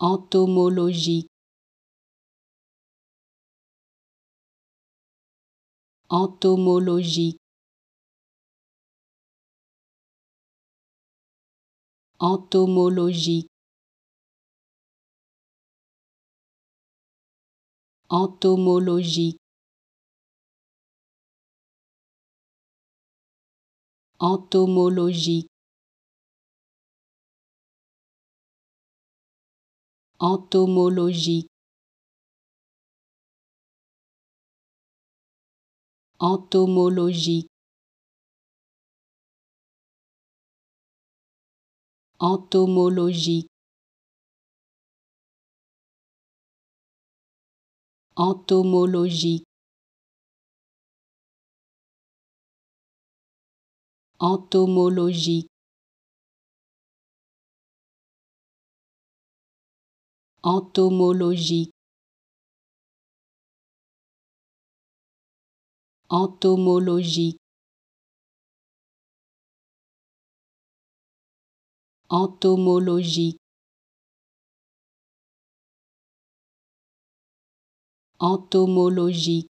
entomologique entomologique entomologique entomologique entomologique entomologique entomologique entomologique entomologique entomologique entomologique entomologique entomologique entomologique